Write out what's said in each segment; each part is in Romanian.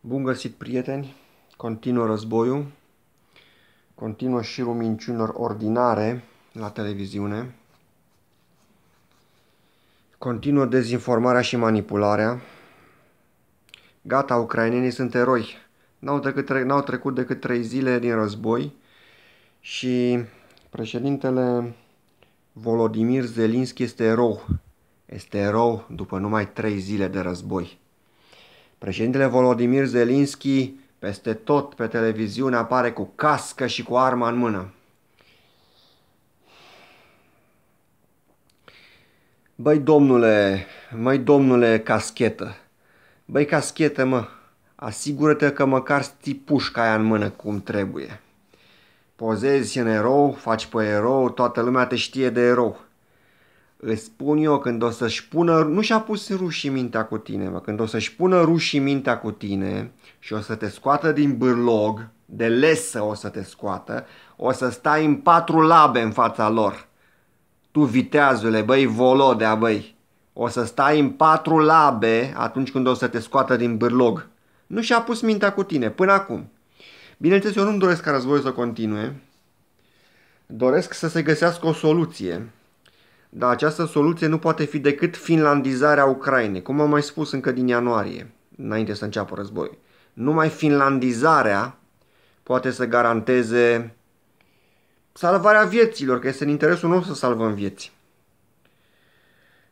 Bun găsit, prieteni! Continuă războiul, continuă șirul minciunilor ordinare la televiziune, continuă dezinformarea și manipularea. Gata, ucrainenii sunt eroi. N-au trecut, n-au trecut decât trei zile din război și președintele Volodimir Zelinski este erou. Este erou după numai trei zile de război. Președintele Volodimir Zelinski peste tot pe televiziune apare cu cască și cu arma în mână. Băi, domnule, măi, domnule, caschetă. Băi, caschetă, mă, asigură-te că măcar stii pușca aia în mână cum trebuie. Pozezi în erou, faci pe erou, toată lumea te știe de erou îți spun eu, când o să-și pună, nu și-a pus rușii mintea cu tine, mă, când o să-și pună rușii mintea cu tine și o să te scoată din bârlog, de lesă o să te scoată, o să stai în patru labe în fața lor. Tu, viteazule, băi, volodea, băi, o să stai în patru labe atunci când o să te scoată din bârlog. Nu și-a pus mintea cu tine, până acum. Bineînțeles, eu nu-mi doresc ca războiul să continue. Doresc să se găsească o soluție dar această soluție nu poate fi decât finlandizarea Ucrainei, cum am mai spus încă din ianuarie, înainte să înceapă războiul. Numai finlandizarea poate să garanteze salvarea vieților, că este în interesul nostru să salvăm vieți.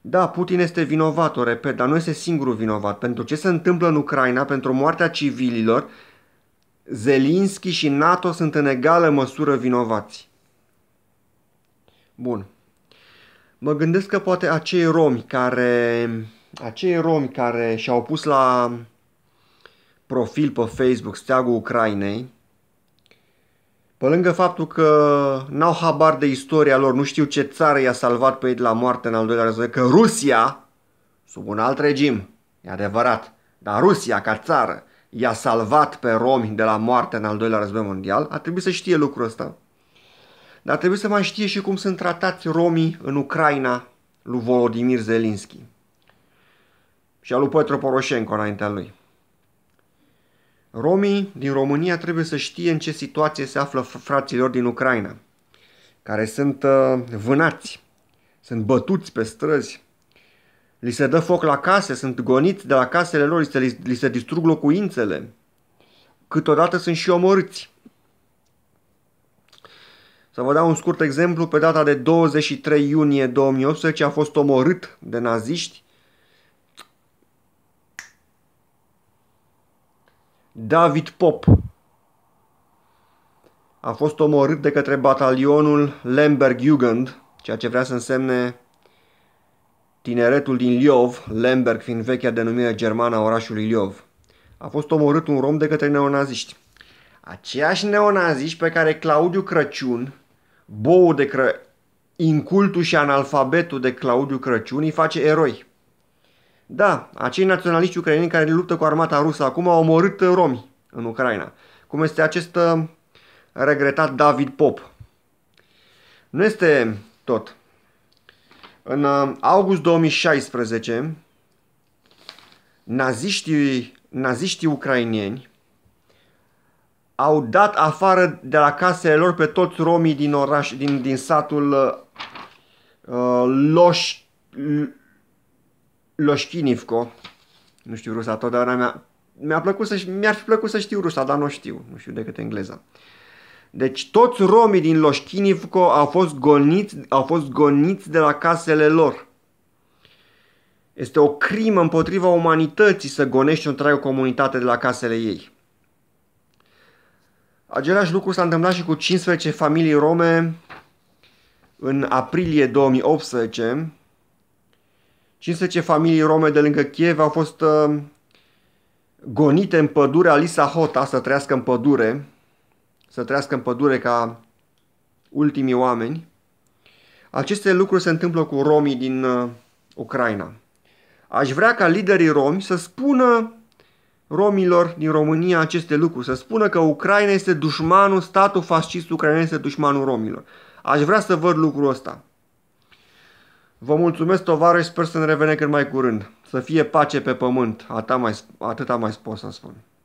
Da, Putin este vinovat, o repet, dar nu este singurul vinovat. Pentru ce se întâmplă în Ucraina, pentru moartea civililor, Zelinski și NATO sunt în egală măsură vinovați. Bun, Mă gândesc că poate acei romi care, acei romi care și-au pus la profil pe Facebook steagul Ucrainei, pe lângă faptul că n-au habar de istoria lor, nu știu ce țară i-a salvat pe ei de la moarte în al doilea război, că Rusia, sub un alt regim, e adevărat, dar Rusia ca țară i-a salvat pe romi de la moarte în al doilea război mondial, a trebuit să știe lucrul ăsta. Dar trebuie să mai știe și cum sunt tratați romii în Ucraina lui Volodimir Zelinski și al lui Petru Poroșenco înaintea lui. Romii din România trebuie să știe în ce situație se află fraților din Ucraina, care sunt uh, vânați, sunt bătuți pe străzi, li se dă foc la case, sunt goniți de la casele lor, li se, li se distrug locuințele, câteodată sunt și omorâți. Să vă dau un scurt exemplu, pe data de 23 iunie 2018 a fost omorât de naziști David Pop. A fost omorât de către batalionul Lemberg-Jugend, ceea ce vrea să însemne tineretul din Liov, Lemberg fiind vechea denumire germană a orașului Liov. A fost omorât un rom de către neonaziști. Aceiași neonaziști pe care Claudiu Crăciun Boul de Cră... Incultul și analfabetul de Claudiu Crăciun îi face eroi. Da, acei naționaliști ucraineni care luptă cu armata rusă acum au omorât romi în Ucraina, cum este acest ă, regretat David Pop. Nu este tot. În ă, august 2016, naziștii, naziștii ucrainieni au dat afară de la casele lor pe toți romii din oraș, din, din satul uh, uh Loș, Loșchinivco. Nu știu rusa totdeauna mea. Mi-a plăcut să, mi-ar fi plăcut să știu rusa, dar nu știu. Nu știu decât engleza. Deci toți romii din Loșchinivco au fost goniți, au fost goniți de la casele lor. Este o crimă împotriva umanității să gonești o întreagă comunitate de la casele ei. Același lucru s-a întâmplat și cu 15 familii rome în aprilie 2018. 15 familii rome de lângă Kiev au fost uh, gonite în pădure Alisa Hota să trăiască în pădure, să trăiască în pădure ca ultimii oameni. Aceste lucruri se întâmplă cu romii din uh, Ucraina. Aș vrea ca liderii romi să spună romilor din România aceste lucruri, să spună că Ucraina este dușmanul, statul fascist ucrainean este dușmanul romilor. Aș vrea să văd lucrul ăsta. Vă mulțumesc, și sper să ne revenim cât mai curând. Să fie pace pe pământ, atâta mai, atâta mai pot să spun.